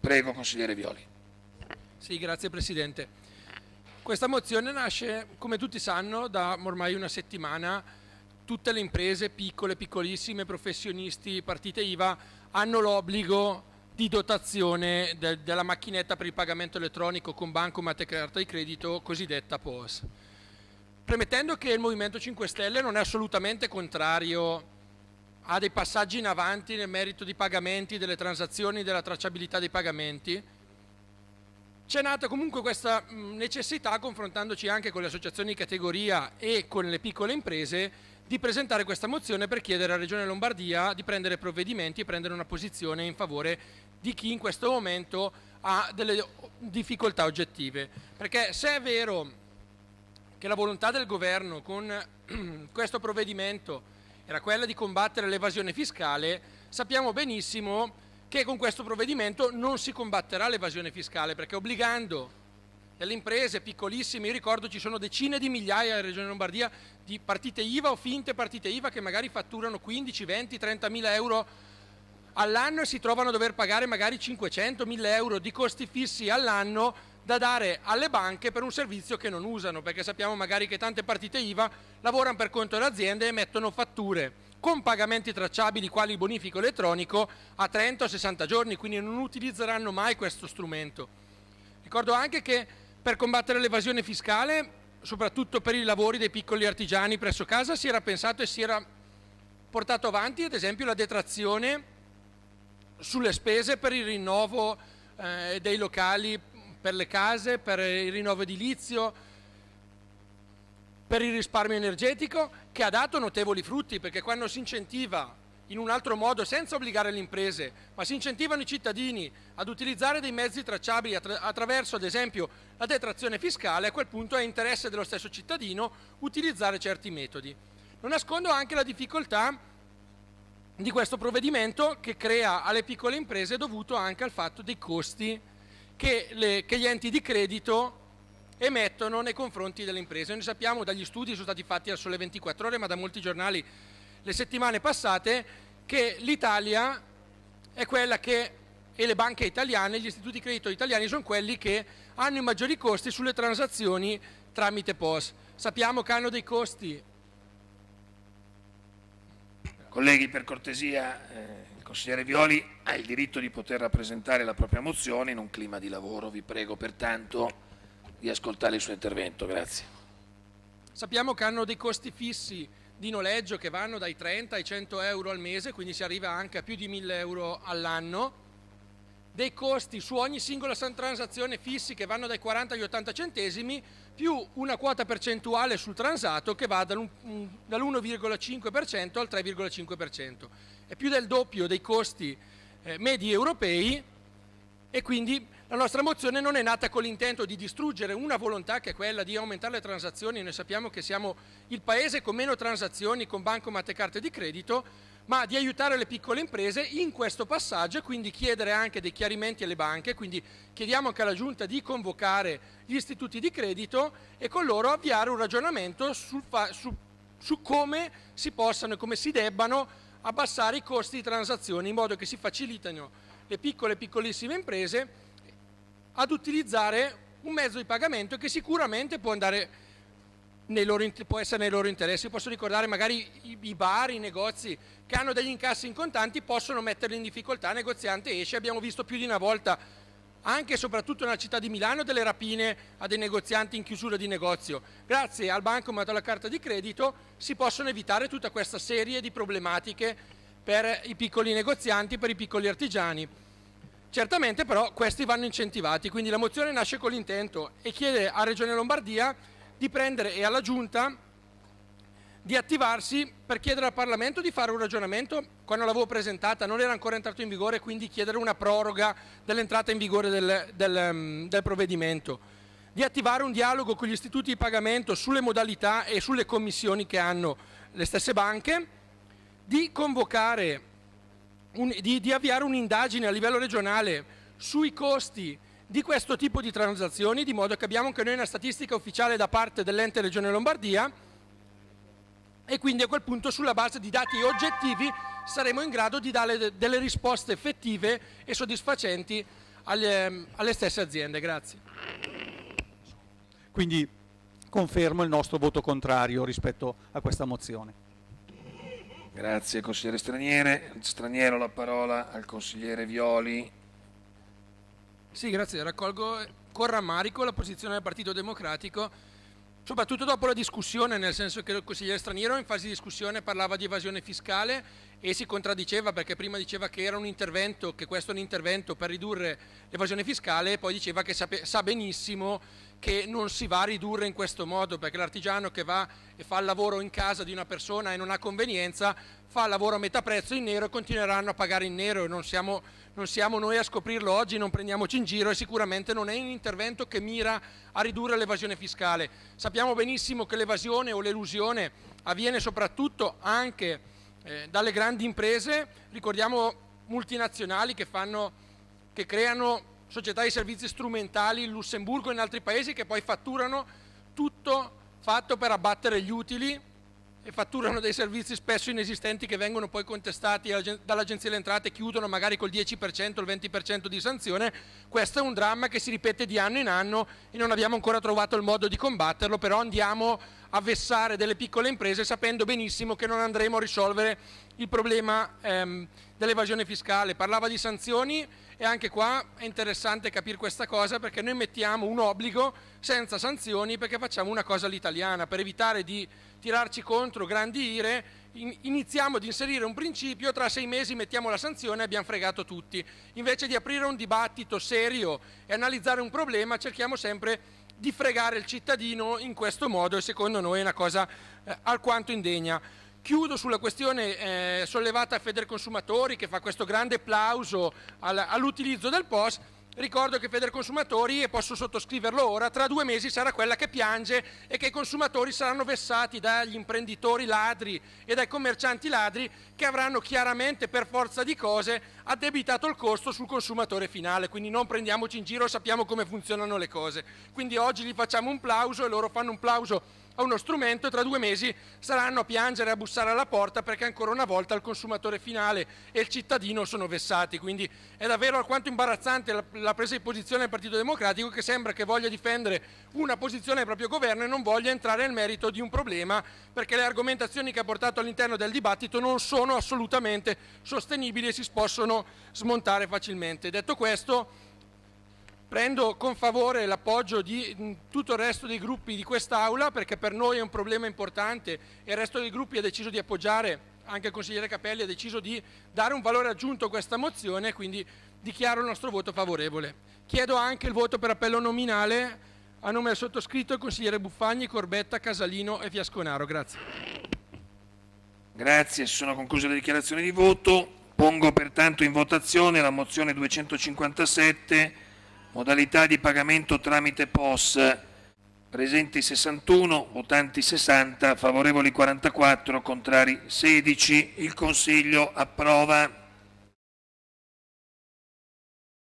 Prego, consigliere Violi. Sì, grazie Presidente. Questa mozione nasce, come tutti sanno, da ormai una settimana. Tutte le imprese, piccole, piccolissime, professionisti, partite IVA, hanno l'obbligo di dotazione de della macchinetta per il pagamento elettronico con bancomat e carta di credito, cosiddetta POS. Premettendo che il Movimento 5 Stelle non è assolutamente contrario ha dei passaggi in avanti nel merito di pagamenti, delle transazioni, della tracciabilità dei pagamenti. C'è nata comunque questa mm, necessità, confrontandoci anche con le associazioni di categoria e con le piccole imprese, di presentare questa mozione per chiedere alla Regione Lombardia di prendere provvedimenti e prendere una posizione in favore di chi in questo momento ha delle difficoltà oggettive. Perché se è vero che la volontà del governo con questo provvedimento era quella di combattere l'evasione fiscale, sappiamo benissimo che con questo provvedimento non si combatterà l'evasione fiscale perché obbligando delle imprese piccolissime, ricordo ci sono decine di migliaia in Regione Lombardia di partite IVA o finte partite IVA che magari fatturano 15, 20, 30 mila euro all'anno e si trovano a dover pagare magari 500, 1000 euro di costi fissi all'anno da dare alle banche per un servizio che non usano, perché sappiamo magari che tante partite IVA lavorano per conto delle aziende e emettono fatture con pagamenti tracciabili quali il bonifico elettronico a 30 o 60 giorni, quindi non utilizzeranno mai questo strumento. Ricordo anche che per combattere l'evasione fiscale, soprattutto per i lavori dei piccoli artigiani presso casa, si era pensato e si era portato avanti ad esempio la detrazione sulle spese per il rinnovo eh, dei locali per le case, per il rinnovo edilizio, per il risparmio energetico, che ha dato notevoli frutti, perché quando si incentiva in un altro modo, senza obbligare le imprese, ma si incentivano i cittadini ad utilizzare dei mezzi tracciabili attra attraverso, ad esempio, la detrazione fiscale, a quel punto è interesse dello stesso cittadino utilizzare certi metodi. Non nascondo anche la difficoltà di questo provvedimento che crea alle piccole imprese dovuto anche al fatto dei costi che, le, che gli enti di credito emettono nei confronti delle imprese. Noi sappiamo dagli studi sono stati fatti al sole 24 ore, ma da molti giornali le settimane passate, che l'Italia è quella che, e le banche italiane, gli istituti di credito italiani sono quelli che hanno i maggiori costi sulle transazioni tramite POS. Sappiamo che hanno dei costi. Colleghi, per cortesia, eh, consigliere Violi ha il diritto di poter rappresentare la propria mozione in un clima di lavoro. Vi prego pertanto di ascoltare il suo intervento. Grazie. Sappiamo che hanno dei costi fissi di noleggio che vanno dai 30 ai 100 euro al mese, quindi si arriva anche a più di 1000 euro all'anno, dei costi su ogni singola transazione fissi che vanno dai 40 agli 80 centesimi più una quota percentuale sul transato che va dall'1,5% al 3,5%. È più del doppio dei costi eh, medi europei e quindi la nostra mozione non è nata con l'intento di distruggere una volontà che è quella di aumentare le transazioni. Noi sappiamo che siamo il paese con meno transazioni con banco, e carte di credito, ma di aiutare le piccole imprese in questo passaggio e quindi chiedere anche dei chiarimenti alle banche, quindi chiediamo anche alla Giunta di convocare gli istituti di credito e con loro avviare un ragionamento su, su, su come si possano e come si debbano abbassare i costi di transazione in modo che si facilitino le piccole e piccolissime imprese ad utilizzare un mezzo di pagamento che sicuramente può andare loro, può essere nei loro interessi. Posso ricordare magari i, i bar, i negozi che hanno degli incassi in contanti possono metterli in difficoltà, negoziante esce, abbiamo visto più di una volta anche e soprattutto nella città di Milano delle rapine a dei negozianti in chiusura di negozio. Grazie al banco e alla carta di credito si possono evitare tutta questa serie di problematiche per i piccoli negozianti, per i piccoli artigiani. Certamente però questi vanno incentivati, quindi la mozione nasce con l'intento e chiede a Regione Lombardia di prendere e alla Giunta di attivarsi per chiedere al Parlamento di fare un ragionamento, quando l'avevo presentata non era ancora entrato in vigore, quindi chiedere una proroga dell'entrata in vigore del, del, mm, del provvedimento, di attivare un dialogo con gli istituti di pagamento sulle modalità e sulle commissioni che hanno le stesse banche, di convocare, un, di, di avviare un'indagine a livello regionale sui costi di questo tipo di transazioni, di modo che abbiamo anche noi una statistica ufficiale da parte dell'ente Regione Lombardia e quindi a quel punto sulla base di dati oggettivi saremo in grado di dare delle risposte effettive e soddisfacenti alle, alle stesse aziende. Grazie. Quindi confermo il nostro voto contrario rispetto a questa mozione. Grazie consigliere Straniere. Straniero la parola al consigliere Violi sì, grazie. Raccolgo eh, con rammarico la posizione del Partito Democratico, soprattutto dopo la discussione, nel senso che il consigliere straniero in fase di discussione parlava di evasione fiscale e si contraddiceva perché prima diceva che era un intervento, che questo è un intervento per ridurre l'evasione fiscale e poi diceva che sa benissimo che non si va a ridurre in questo modo, perché l'artigiano che va e fa il lavoro in casa di una persona e non ha convenienza, fa il lavoro a metà prezzo in nero e continueranno a pagare in nero. Non siamo, non siamo noi a scoprirlo oggi, non prendiamoci in giro e sicuramente non è un intervento che mira a ridurre l'evasione fiscale. Sappiamo benissimo che l'evasione o l'elusione avviene soprattutto anche eh, dalle grandi imprese, ricordiamo multinazionali che, fanno, che creano società di servizi strumentali in Lussemburgo e in altri paesi che poi fatturano tutto fatto per abbattere gli utili e fatturano dei servizi spesso inesistenti che vengono poi contestati dall'agenzia delle entrate e chiudono magari col 10% o il 20% di sanzione, questo è un dramma che si ripete di anno in anno e non abbiamo ancora trovato il modo di combatterlo, però andiamo a vessare delle piccole imprese sapendo benissimo che non andremo a risolvere il problema ehm, dell'evasione fiscale. Parlava di sanzioni e anche qua è interessante capire questa cosa perché noi mettiamo un obbligo senza sanzioni perché facciamo una cosa all'italiana, per evitare di tirarci contro grandi ire, iniziamo ad inserire un principio, tra sei mesi mettiamo la sanzione e abbiamo fregato tutti. Invece di aprire un dibattito serio e analizzare un problema cerchiamo sempre di fregare il cittadino in questo modo e secondo noi è una cosa eh, alquanto indegna. Chiudo sulla questione eh, sollevata a Consumatori che fa questo grande plauso all'utilizzo del POS. Ricordo che Consumatori, e posso sottoscriverlo ora, tra due mesi sarà quella che piange e che i consumatori saranno vessati dagli imprenditori ladri e dai commercianti ladri che avranno chiaramente per forza di cose addebitato il costo sul consumatore finale. Quindi non prendiamoci in giro, sappiamo come funzionano le cose. Quindi oggi gli facciamo un plauso e loro fanno un plauso a uno strumento e tra due mesi saranno a piangere, e a bussare alla porta perché ancora una volta il consumatore finale e il cittadino sono vessati. Quindi è davvero alquanto imbarazzante la, la presa di posizione del Partito Democratico che sembra che voglia difendere una posizione del proprio governo e non voglia entrare nel merito di un problema perché le argomentazioni che ha portato all'interno del dibattito non sono assolutamente sostenibili e si possono smontare facilmente. Detto questo, Prendo con favore l'appoggio di mm, tutto il resto dei gruppi di quest'Aula perché per noi è un problema importante e il resto dei gruppi ha deciso di appoggiare, anche il consigliere Capelli ha deciso di dare un valore aggiunto a questa mozione, quindi dichiaro il nostro voto favorevole. Chiedo anche il voto per appello nominale a nome del sottoscritto il consigliere Buffagni, Corbetta, Casalino e Fiasconaro. Grazie. Grazie, sono concluse le dichiarazioni di voto. Pongo pertanto in votazione la mozione 257 modalità di pagamento tramite POS, presenti 61, votanti 60, favorevoli 44, contrari 16. Il Consiglio approva.